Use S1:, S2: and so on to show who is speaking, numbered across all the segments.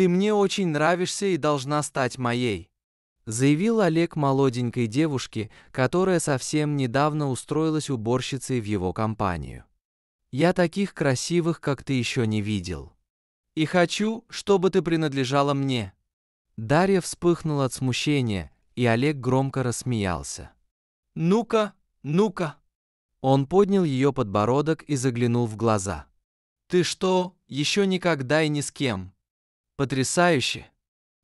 S1: «Ты мне очень нравишься и должна стать моей», — заявил Олег молоденькой девушке, которая совсем недавно устроилась уборщицей в его компанию. «Я таких красивых, как ты еще не видел. И хочу, чтобы ты принадлежала мне». Дарья вспыхнула от смущения, и Олег громко рассмеялся. «Ну-ка, ну-ка!» Он поднял ее подбородок и заглянул в глаза. «Ты что, еще никогда и ни с кем Потрясающе!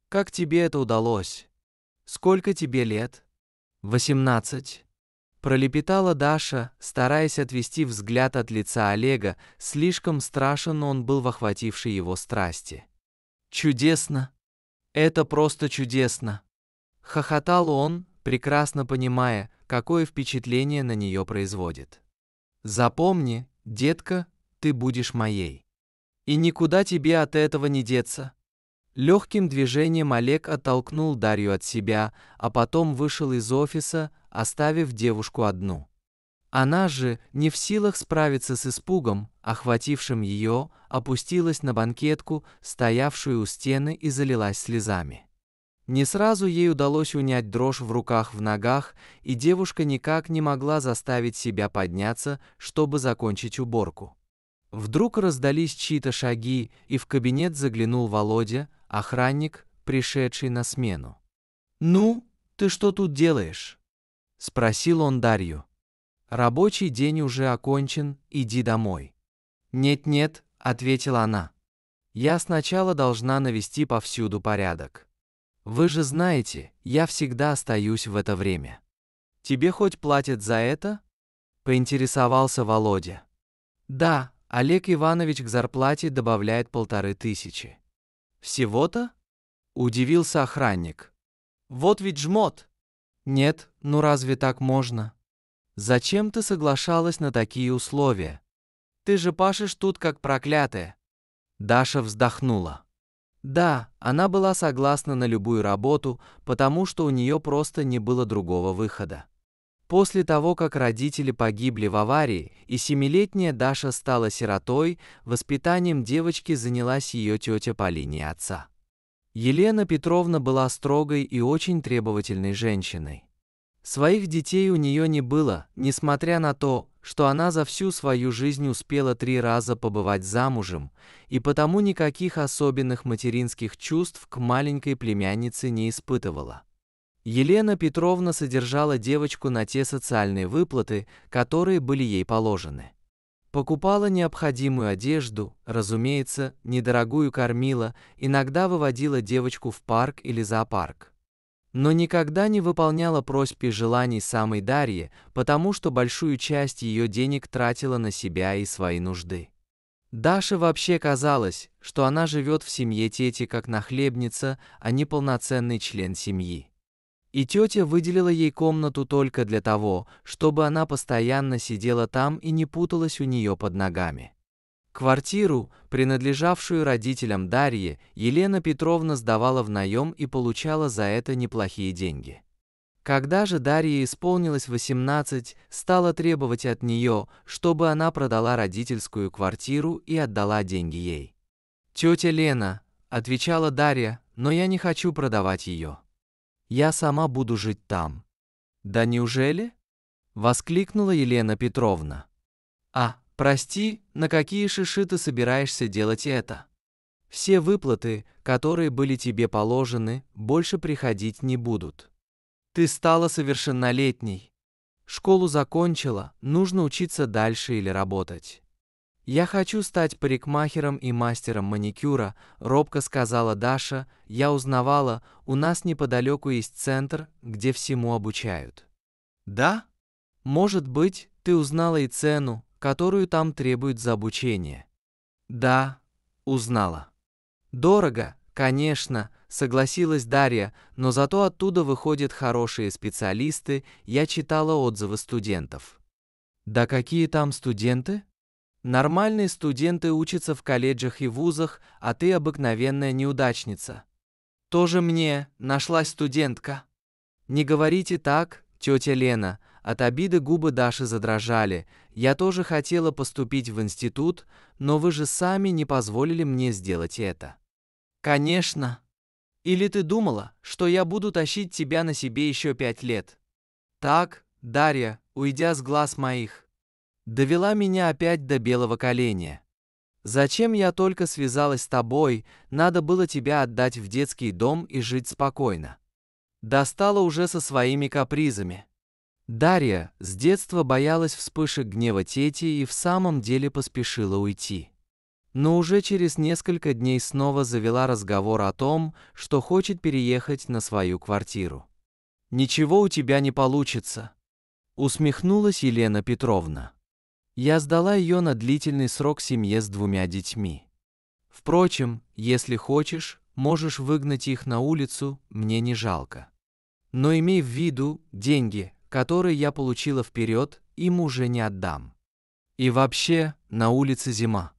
S1: Как тебе это удалось? Сколько тебе лет? Восемнадцать. Пролепетала Даша, стараясь отвести взгляд от лица Олега, слишком страшен он был в охватившей его страсти. «Чудесно! Это просто чудесно!» Хохотал он, прекрасно понимая, какое впечатление на нее производит. «Запомни, детка, ты будешь моей. И никуда тебе от этого не деться. Легким движением Олег оттолкнул Дарью от себя, а потом вышел из офиса, оставив девушку одну. Она же, не в силах справиться с испугом, охватившим ее, опустилась на банкетку, стоявшую у стены, и залилась слезами. Не сразу ей удалось унять дрожь в руках, в ногах, и девушка никак не могла заставить себя подняться, чтобы закончить уборку. Вдруг раздались чьи-то шаги, и в кабинет заглянул Володя, охранник, пришедший на смену. «Ну, ты что тут делаешь?» — спросил он Дарью. «Рабочий день уже окончен, иди домой». «Нет-нет», — ответила она. «Я сначала должна навести повсюду порядок. Вы же знаете, я всегда остаюсь в это время». «Тебе хоть платят за это?» — поинтересовался Володя. «Да, Олег Иванович к зарплате добавляет полторы тысячи. Всего-то? Удивился охранник. Вот ведь жмот. Нет, ну разве так можно? Зачем ты соглашалась на такие условия? Ты же пашешь тут как проклятая. Даша вздохнула. Да, она была согласна на любую работу, потому что у нее просто не было другого выхода. После того, как родители погибли в аварии, и семилетняя Даша стала сиротой, воспитанием девочки занялась ее тетя по линии отца. Елена Петровна была строгой и очень требовательной женщиной. Своих детей у нее не было, несмотря на то, что она за всю свою жизнь успела три раза побывать замужем, и потому никаких особенных материнских чувств к маленькой племяннице не испытывала. Елена Петровна содержала девочку на те социальные выплаты, которые были ей положены. Покупала необходимую одежду, разумеется, недорогую кормила, иногда выводила девочку в парк или зоопарк. Но никогда не выполняла просьб и желаний самой Дарьи, потому что большую часть ее денег тратила на себя и свои нужды. Даше вообще казалось, что она живет в семье тети как нахлебница, а не полноценный член семьи. И тетя выделила ей комнату только для того, чтобы она постоянно сидела там и не путалась у нее под ногами. Квартиру, принадлежавшую родителям Дарьи, Елена Петровна сдавала в наем и получала за это неплохие деньги. Когда же Дарье исполнилось 18, стала требовать от нее, чтобы она продала родительскую квартиру и отдала деньги ей. «Тетя Лена», — отвечала Дарья, — «но я не хочу продавать ее». Я сама буду жить там. Да неужели? Воскликнула Елена Петровна. А, прости, на какие шиши ты собираешься делать это? Все выплаты, которые были тебе положены, больше приходить не будут. Ты стала совершеннолетней. Школу закончила, нужно учиться дальше или работать. «Я хочу стать парикмахером и мастером маникюра», — робко сказала Даша. «Я узнавала, у нас неподалеку есть центр, где всему обучают». «Да? Может быть, ты узнала и цену, которую там требуют за обучение?» «Да, узнала». «Дорого, конечно», — согласилась Дарья, «но зато оттуда выходят хорошие специалисты, я читала отзывы студентов». «Да какие там студенты?» Нормальные студенты учатся в колледжах и вузах, а ты обыкновенная неудачница. Тоже мне нашлась студентка. Не говорите так, тетя Лена. От обиды губы Даши задрожали. Я тоже хотела поступить в институт, но вы же сами не позволили мне сделать это. Конечно. Или ты думала, что я буду тащить тебя на себе еще пять лет? Так, Дарья, уйдя с глаз моих довела меня опять до белого коленя. Зачем я только связалась с тобой, надо было тебя отдать в детский дом и жить спокойно. Достала уже со своими капризами. Дарья с детства боялась вспышек гнева тети и в самом деле поспешила уйти. Но уже через несколько дней снова завела разговор о том, что хочет переехать на свою квартиру. «Ничего у тебя не получится», — усмехнулась Елена Петровна. Я сдала ее на длительный срок семье с двумя детьми. Впрочем, если хочешь, можешь выгнать их на улицу, мне не жалко. Но имей в виду, деньги, которые я получила вперед, им уже не отдам. И вообще, на улице зима.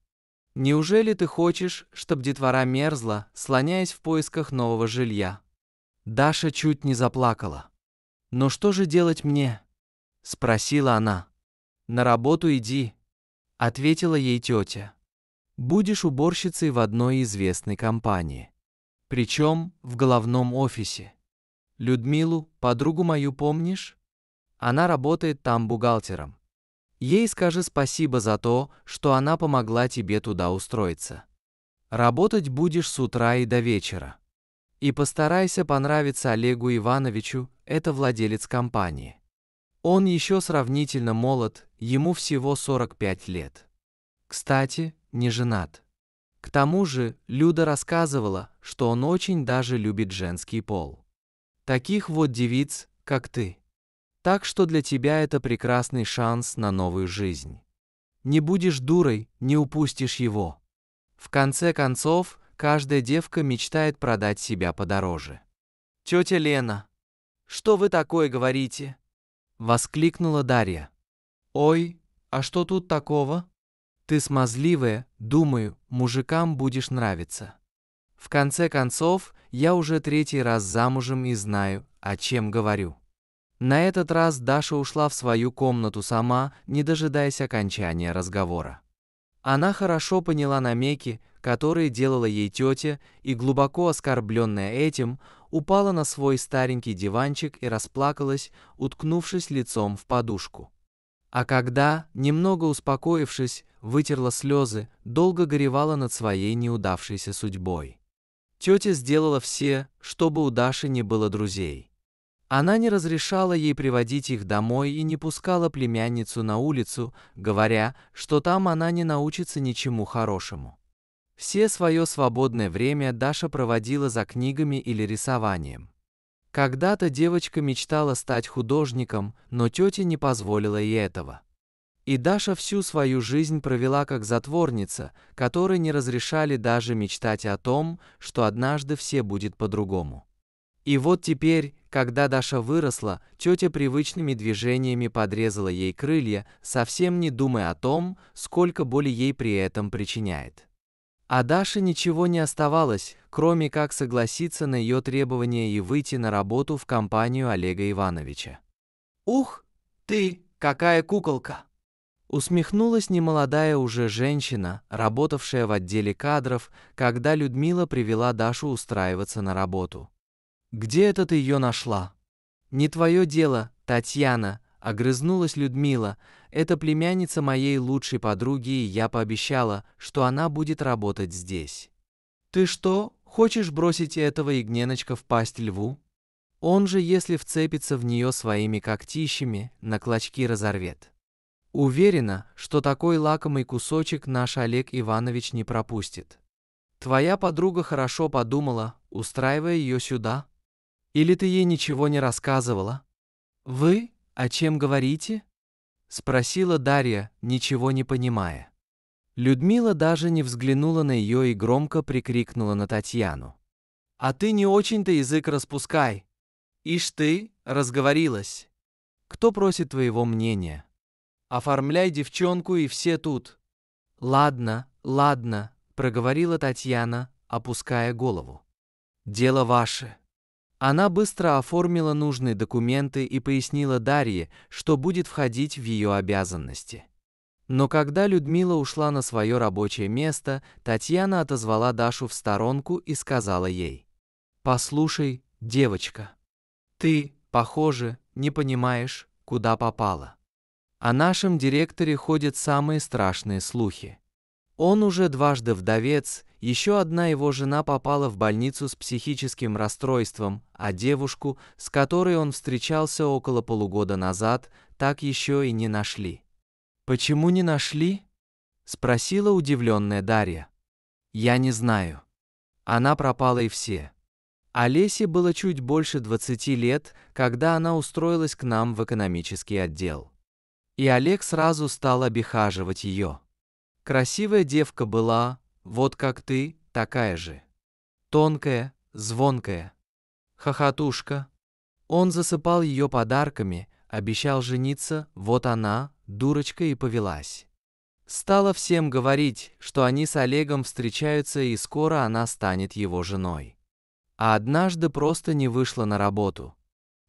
S1: Неужели ты хочешь, чтобы детвора мерзла, слоняясь в поисках нового жилья? Даша чуть не заплакала. «Но что же делать мне?» — спросила она. На работу иди, ответила ей тетя. Будешь уборщицей в одной известной компании. Причем в головном офисе. Людмилу, подругу мою помнишь? Она работает там бухгалтером. Ей скажи спасибо за то, что она помогла тебе туда устроиться. Работать будешь с утра и до вечера. И постарайся понравиться Олегу Ивановичу, это владелец компании. Он еще сравнительно молод, ему всего 45 лет. Кстати, не женат. К тому же, Люда рассказывала, что он очень даже любит женский пол. Таких вот девиц, как ты. Так что для тебя это прекрасный шанс на новую жизнь. Не будешь дурой, не упустишь его. В конце концов, каждая девка мечтает продать себя подороже. Тетя Лена, что вы такое говорите? Воскликнула Дарья. Ой, а что тут такого? Ты смазливая, думаю, мужикам будешь нравиться. В конце концов, я уже третий раз замужем и знаю, о чем говорю. На этот раз Даша ушла в свою комнату сама, не дожидаясь окончания разговора. Она хорошо поняла намеки, которые делала ей тетя, и глубоко оскорбленная этим, упала на свой старенький диванчик и расплакалась, уткнувшись лицом в подушку. А когда, немного успокоившись, вытерла слезы, долго горевала над своей неудавшейся судьбой. Тетя сделала все, чтобы у Даши не было друзей. Она не разрешала ей приводить их домой и не пускала племянницу на улицу, говоря, что там она не научится ничему хорошему. Все свое свободное время Даша проводила за книгами или рисованием. Когда-то девочка мечтала стать художником, но тетя не позволила ей этого. И Даша всю свою жизнь провела как затворница, которой не разрешали даже мечтать о том, что однажды все будет по-другому. И вот теперь, когда Даша выросла, тетя привычными движениями подрезала ей крылья, совсем не думая о том, сколько боли ей при этом причиняет. А Даше ничего не оставалось, кроме как согласиться на ее требование и выйти на работу в компанию Олега Ивановича. «Ух, ты, какая куколка!» Усмехнулась немолодая уже женщина, работавшая в отделе кадров, когда Людмила привела Дашу устраиваться на работу. «Где это ты ее нашла?» «Не твое дело, Татьяна», — огрызнулась Людмила. «Это племянница моей лучшей подруги, и я пообещала, что она будет работать здесь». «Ты что, хочешь бросить этого ягненочка в пасть льву? Он же, если вцепится в нее своими когтищами, на клочки разорвет». «Уверена, что такой лакомый кусочек наш Олег Иванович не пропустит. Твоя подруга хорошо подумала, устраивая ее сюда. Или ты ей ничего не рассказывала?» «Вы?» «О чем говорите?» — спросила Дарья, ничего не понимая. Людмила даже не взглянула на ее и громко прикрикнула на Татьяну. «А ты не очень-то язык распускай! Ишь ты, разговорилась! Кто просит твоего мнения? Оформляй девчонку и все тут!» «Ладно, ладно», — проговорила Татьяна, опуская голову. «Дело ваше!» Она быстро оформила нужные документы и пояснила Дарье, что будет входить в ее обязанности. Но когда Людмила ушла на свое рабочее место, Татьяна отозвала Дашу в сторонку и сказала ей. «Послушай, девочка, ты, похоже, не понимаешь, куда попала. О нашем директоре ходят самые страшные слухи. Он уже дважды вдовец еще одна его жена попала в больницу с психическим расстройством, а девушку, с которой он встречался около полугода назад, так еще и не нашли. «Почему не нашли?» – спросила удивленная Дарья. «Я не знаю. Она пропала и все». Олесе было чуть больше 20 лет, когда она устроилась к нам в экономический отдел. И Олег сразу стал обихаживать ее. Красивая девка была, вот как ты, такая же. Тонкая, звонкая. Хохотушка. Он засыпал ее подарками, обещал жениться, вот она, дурочка, и повелась. Стала всем говорить, что они с Олегом встречаются и скоро она станет его женой. А однажды просто не вышла на работу.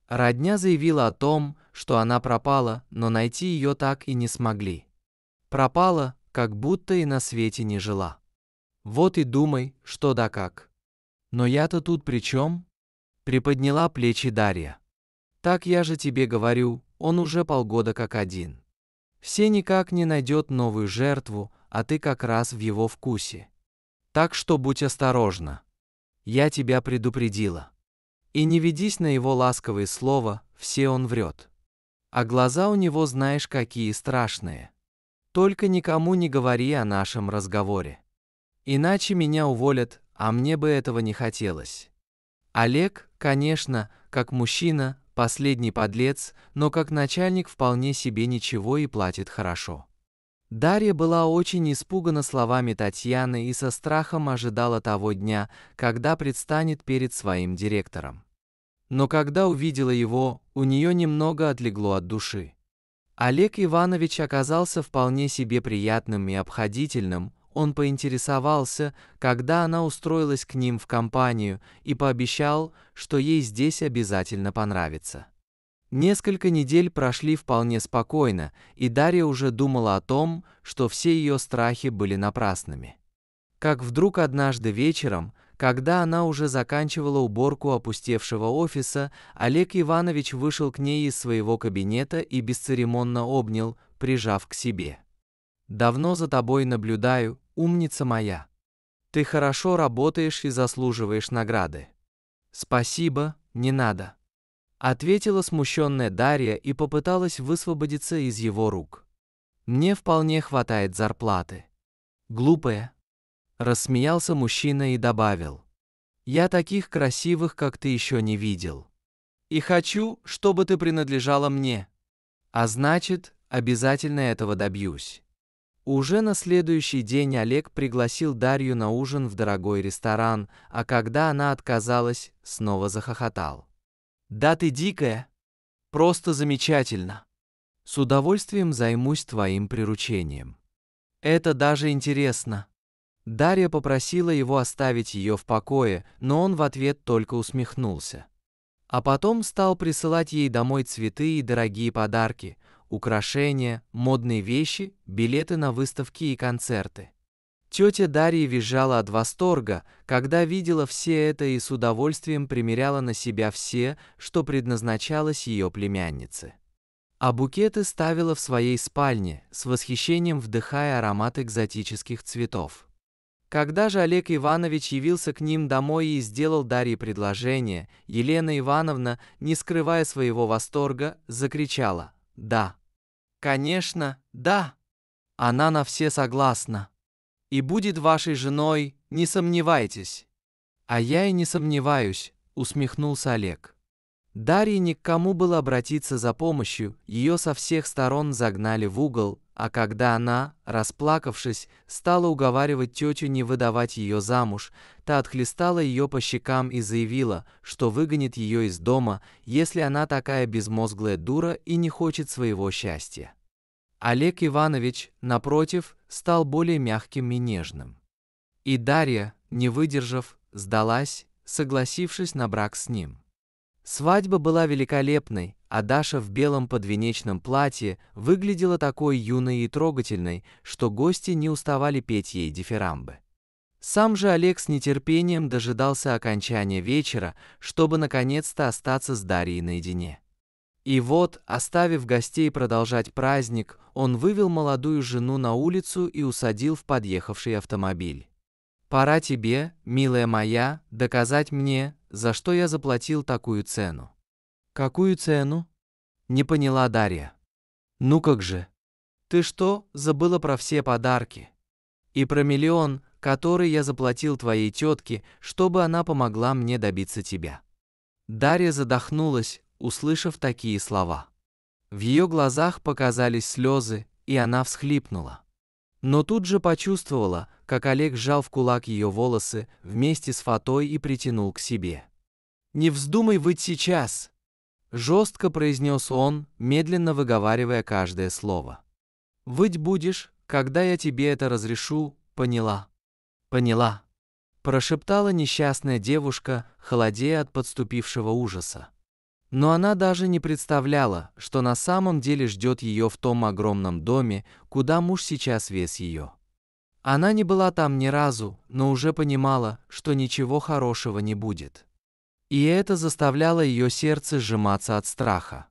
S1: Родня заявила о том, что она пропала, но найти ее так и не смогли. Пропала, как будто и на свете не жила. Вот и думай, что да как. Но я-то тут при чем? Приподняла плечи Дарья. Так я же тебе говорю, он уже полгода как один. Все никак не найдет новую жертву, а ты как раз в его вкусе. Так что будь осторожна. Я тебя предупредила. И не ведись на его ласковые слова, все он врет. А глаза у него знаешь какие страшные. Только никому не говори о нашем разговоре. Иначе меня уволят, а мне бы этого не хотелось. Олег, конечно, как мужчина, последний подлец, но как начальник вполне себе ничего и платит хорошо. Дарья была очень испугана словами Татьяны и со страхом ожидала того дня, когда предстанет перед своим директором. Но когда увидела его, у нее немного отлегло от души. Олег Иванович оказался вполне себе приятным и обходительным, он поинтересовался, когда она устроилась к ним в компанию, и пообещал, что ей здесь обязательно понравится. Несколько недель прошли вполне спокойно, и Дарья уже думала о том, что все ее страхи были напрасными. Как вдруг однажды вечером, когда она уже заканчивала уборку опустевшего офиса, Олег Иванович вышел к ней из своего кабинета и бесцеремонно обнял, прижав к себе. «Давно за тобой наблюдаю, Умница моя. Ты хорошо работаешь и заслуживаешь награды. Спасибо, не надо. Ответила смущенная Дарья и попыталась высвободиться из его рук. Мне вполне хватает зарплаты. Глупая. Рассмеялся мужчина и добавил. Я таких красивых, как ты еще не видел. И хочу, чтобы ты принадлежала мне. А значит, обязательно этого добьюсь. Уже на следующий день Олег пригласил Дарью на ужин в дорогой ресторан, а когда она отказалась, снова захохотал. «Да ты дикая! Просто замечательно! С удовольствием займусь твоим приручением. Это даже интересно!» Дарья попросила его оставить ее в покое, но он в ответ только усмехнулся. А потом стал присылать ей домой цветы и дорогие подарки, украшения, модные вещи, билеты на выставки и концерты. Тетя Дарья визжала от восторга, когда видела все это и с удовольствием примеряла на себя все, что предназначалось ее племяннице. А букеты ставила в своей спальне, с восхищением вдыхая аромат экзотических цветов. Когда же Олег Иванович явился к ним домой и сделал Дарье предложение, Елена Ивановна, не скрывая своего восторга, закричала да. Конечно, да. Она на все согласна. И будет вашей женой, не сомневайтесь. А я и не сомневаюсь, усмехнулся Олег. Дарья ни к кому было обратиться за помощью, ее со всех сторон загнали в угол, а когда она, расплакавшись, стала уговаривать тетю не выдавать ее замуж, та отхлестала ее по щекам и заявила, что выгонит ее из дома, если она такая безмозглая дура и не хочет своего счастья. Олег Иванович, напротив, стал более мягким и нежным. И Дарья, не выдержав, сдалась, согласившись на брак с ним. Свадьба была великолепной, а Даша в белом подвенечном платье выглядела такой юной и трогательной, что гости не уставали петь ей дифирамбы. Сам же Олег с нетерпением дожидался окончания вечера, чтобы наконец-то остаться с Дарьей наедине. И вот, оставив гостей продолжать праздник, он вывел молодую жену на улицу и усадил в подъехавший автомобиль. Пора тебе, милая моя, доказать мне, за что я заплатил такую цену. Какую цену? Не поняла Дарья. Ну как же? Ты что, забыла про все подарки? И про миллион, который я заплатил твоей тетке, чтобы она помогла мне добиться тебя. Дарья задохнулась, услышав такие слова. В ее глазах показались слезы, и она всхлипнула. Но тут же почувствовала, как Олег сжал в кулак ее волосы вместе с фатой и притянул к себе. «Не вздумай выть сейчас!» Жестко произнес он, медленно выговаривая каждое слово. «Выть будешь, когда я тебе это разрешу, поняла?» «Поняла!» Прошептала несчастная девушка, холодея от подступившего ужаса. Но она даже не представляла, что на самом деле ждет ее в том огромном доме, куда муж сейчас вез ее. Она не была там ни разу, но уже понимала, что ничего хорошего не будет. И это заставляло ее сердце сжиматься от страха.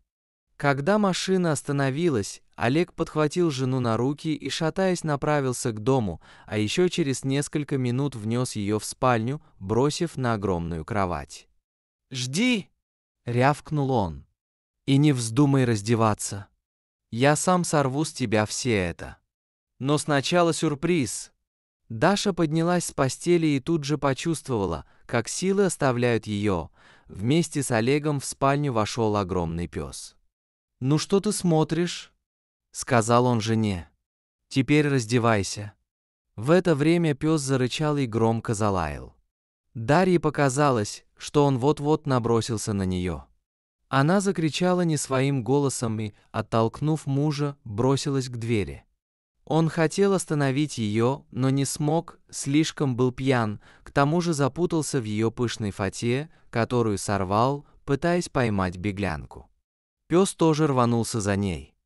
S1: Когда машина остановилась, Олег подхватил жену на руки и, шатаясь, направился к дому, а еще через несколько минут внес ее в спальню, бросив на огромную кровать. «Жди!» рявкнул он. И не вздумай раздеваться. Я сам сорву с тебя все это. Но сначала сюрприз. Даша поднялась с постели и тут же почувствовала, как силы оставляют ее. Вместе с Олегом в спальню вошел огромный пес. «Ну что ты смотришь?» — сказал он жене. «Теперь раздевайся». В это время пес зарычал и громко залаял. Дарье показалось, что он вот-вот набросился на нее. Она закричала не своим голосом и, оттолкнув мужа, бросилась к двери. Он хотел остановить ее, но не смог, слишком был пьян, к тому же запутался в ее пышной фате, которую сорвал, пытаясь поймать беглянку. Пес тоже рванулся за ней.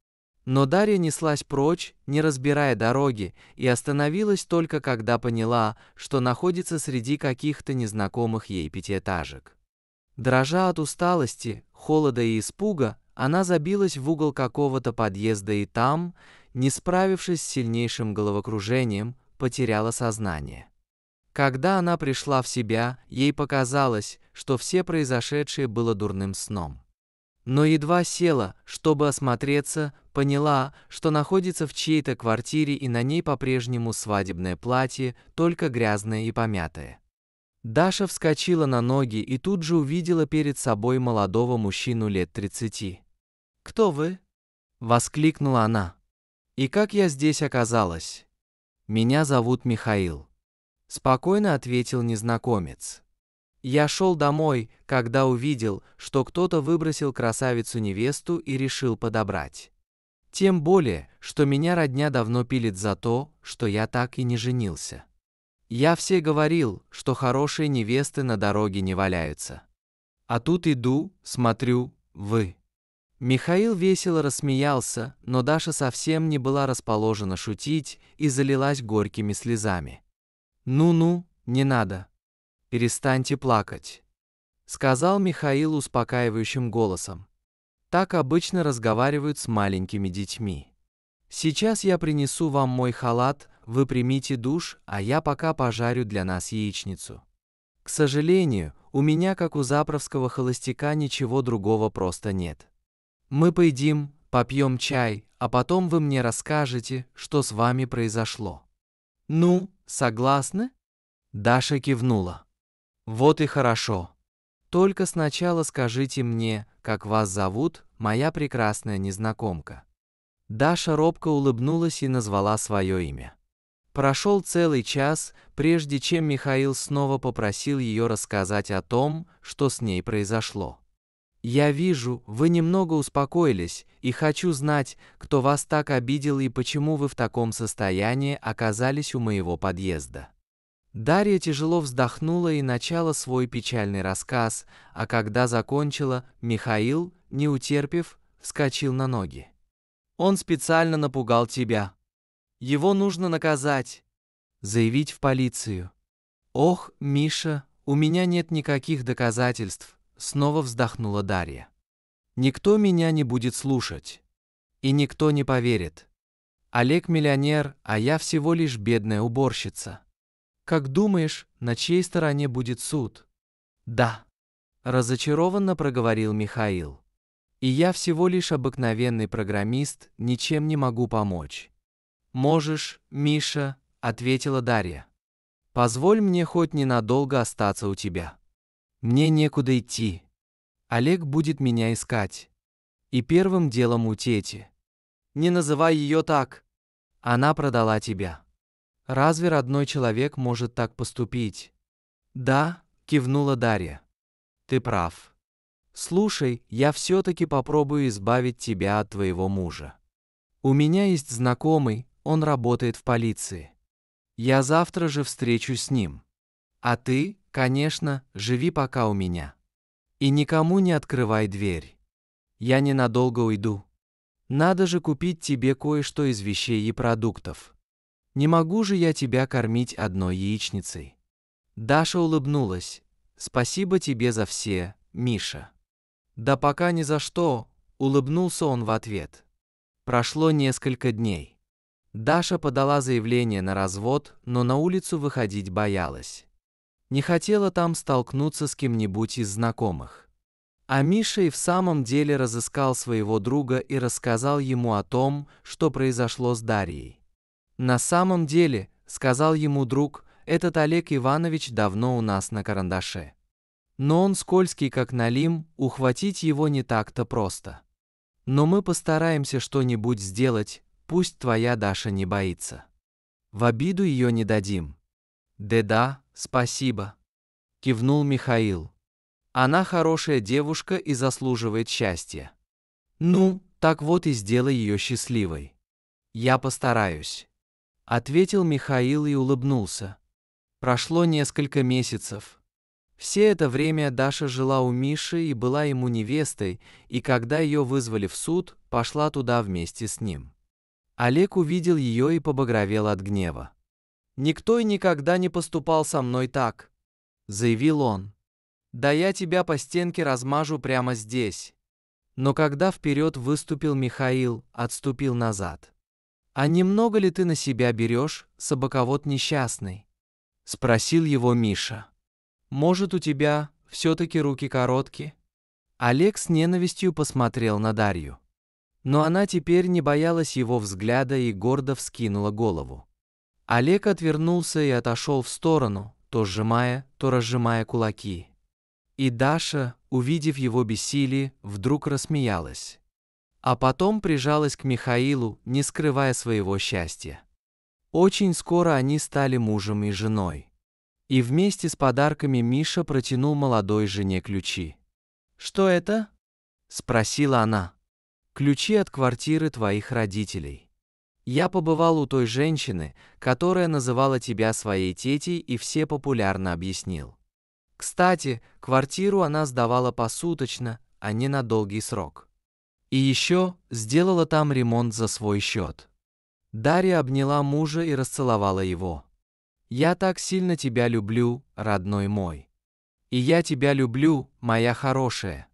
S1: Но Дарья неслась прочь, не разбирая дороги, и остановилась только когда поняла, что находится среди каких-то незнакомых ей пятиэтажек. Дрожа от усталости, холода и испуга, она забилась в угол какого-то подъезда и там, не справившись с сильнейшим головокружением, потеряла сознание. Когда она пришла в себя, ей показалось, что все произошедшее было дурным сном. Но едва села, чтобы осмотреться, поняла, что находится в чьей-то квартире и на ней по-прежнему свадебное платье, только грязное и помятое. Даша вскочила на ноги и тут же увидела перед собой молодого мужчину лет 30. «Кто вы?» — воскликнула она. «И как я здесь оказалась?» «Меня зовут Михаил», — спокойно ответил незнакомец. Я шел домой, когда увидел, что кто-то выбросил красавицу-невесту и решил подобрать. Тем более, что меня родня давно пилит за то, что я так и не женился. Я все говорил, что хорошие невесты на дороге не валяются. А тут иду, смотрю, вы. Михаил весело рассмеялся, но Даша совсем не была расположена шутить и залилась горькими слезами. «Ну-ну, не надо», «Перестаньте плакать», — сказал Михаил успокаивающим голосом. Так обычно разговаривают с маленькими детьми. «Сейчас я принесу вам мой халат, вы примите душ, а я пока пожарю для нас яичницу. К сожалению, у меня, как у запровского холостяка, ничего другого просто нет. Мы поедим, попьем чай, а потом вы мне расскажете, что с вами произошло». «Ну, согласны?» Даша кивнула. Вот и хорошо. Только сначала скажите мне, как вас зовут, моя прекрасная незнакомка. Даша робко улыбнулась и назвала свое имя. Прошел целый час, прежде чем Михаил снова попросил ее рассказать о том, что с ней произошло. «Я вижу, вы немного успокоились, и хочу знать, кто вас так обидел и почему вы в таком состоянии оказались у моего подъезда». Дарья тяжело вздохнула и начала свой печальный рассказ, а когда закончила, Михаил, не утерпев, вскочил на ноги. «Он специально напугал тебя. Его нужно наказать. Заявить в полицию». «Ох, Миша, у меня нет никаких доказательств», — снова вздохнула Дарья. «Никто меня не будет слушать. И никто не поверит. Олег миллионер, а я всего лишь бедная уборщица». Как думаешь, на чьей стороне будет суд? Да. Разочарованно проговорил Михаил. И я всего лишь обыкновенный программист, ничем не могу помочь. Можешь, Миша, ответила Дарья. Позволь мне хоть ненадолго остаться у тебя. Мне некуда идти. Олег будет меня искать. И первым делом у тети. Не называй ее так. Она продала тебя. Разве родной человек может так поступить? Да, кивнула Дарья. Ты прав. Слушай, я все-таки попробую избавить тебя от твоего мужа. У меня есть знакомый, он работает в полиции. Я завтра же встречусь с ним. А ты, конечно, живи пока у меня. И никому не открывай дверь. Я ненадолго уйду. Надо же купить тебе кое-что из вещей и продуктов. Не могу же я тебя кормить одной яичницей. Даша улыбнулась. Спасибо тебе за все, Миша. Да пока ни за что, улыбнулся он в ответ. Прошло несколько дней. Даша подала заявление на развод, но на улицу выходить боялась. Не хотела там столкнуться с кем-нибудь из знакомых. А Миша и в самом деле разыскал своего друга и рассказал ему о том, что произошло с Дарьей. На самом деле, сказал ему друг, этот Олег Иванович давно у нас на карандаше. Но он скользкий, как налим, ухватить его не так-то просто. Но мы постараемся что-нибудь сделать, пусть твоя Даша не боится. В обиду ее не дадим. Да-да, спасибо. Кивнул Михаил. Она хорошая девушка и заслуживает счастья. Ну, так вот и сделай ее счастливой. Я постараюсь ответил Михаил и улыбнулся. Прошло несколько месяцев. Все это время Даша жила у Миши и была ему невестой, и когда ее вызвали в суд, пошла туда вместе с ним. Олег увидел ее и побагровел от гнева. «Никто и никогда не поступал со мной так», — заявил он. «Да я тебя по стенке размажу прямо здесь». Но когда вперед выступил Михаил, отступил назад. «А немного ли ты на себя берешь, собаковод несчастный?» — спросил его Миша. «Может, у тебя все-таки руки короткие?» Олег с ненавистью посмотрел на Дарью. Но она теперь не боялась его взгляда и гордо вскинула голову. Олег отвернулся и отошел в сторону, то сжимая, то разжимая кулаки. И Даша, увидев его бессилие, вдруг рассмеялась а потом прижалась к Михаилу, не скрывая своего счастья. Очень скоро они стали мужем и женой. И вместе с подарками Миша протянул молодой жене ключи. «Что это?» – спросила она. «Ключи от квартиры твоих родителей. Я побывал у той женщины, которая называла тебя своей тетей и все популярно объяснил. Кстати, квартиру она сдавала посуточно, а не на долгий срок». И еще сделала там ремонт за свой счет. Дарья обняла мужа и расцеловала его. «Я так сильно тебя люблю, родной мой. И я тебя люблю, моя хорошая».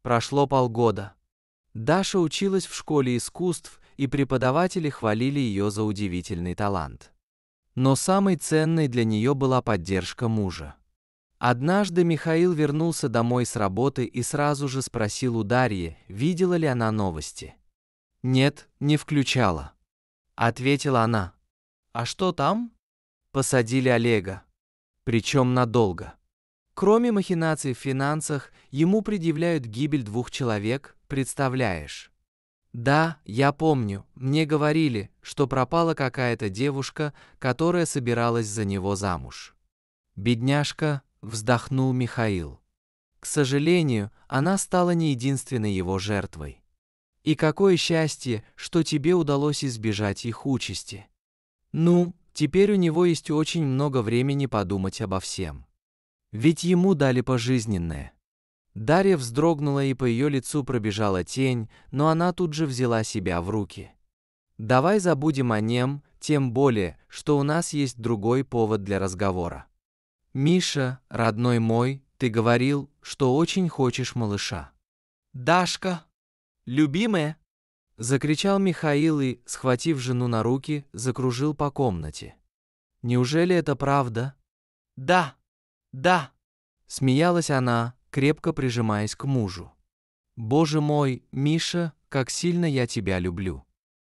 S1: Прошло полгода. Даша училась в школе искусств, и преподаватели хвалили ее за удивительный талант. Но самой ценной для нее была поддержка мужа. Однажды Михаил вернулся домой с работы и сразу же спросил у Дарьи, видела ли она новости. «Нет, не включала», — ответила она. «А что там?» Посадили Олега. Причем надолго. Кроме махинаций в финансах, ему предъявляют гибель двух человек, представляешь? Да, я помню, мне говорили, что пропала какая-то девушка, которая собиралась за него замуж. Бедняжка, вздохнул Михаил. К сожалению, она стала не единственной его жертвой. И какое счастье, что тебе удалось избежать их участи. Ну, теперь у него есть очень много времени подумать обо всем. Ведь ему дали пожизненное. Дарья вздрогнула и по ее лицу пробежала тень, но она тут же взяла себя в руки. «Давай забудем о нем, тем более, что у нас есть другой повод для разговора». «Миша, родной мой, ты говорил, что очень хочешь малыша». «Дашка! Любимая!» Закричал Михаил и, схватив жену на руки, закружил по комнате. «Неужели это правда?» «Да! Да!» Смеялась она, крепко прижимаясь к мужу. «Боже мой, Миша, как сильно я тебя люблю!»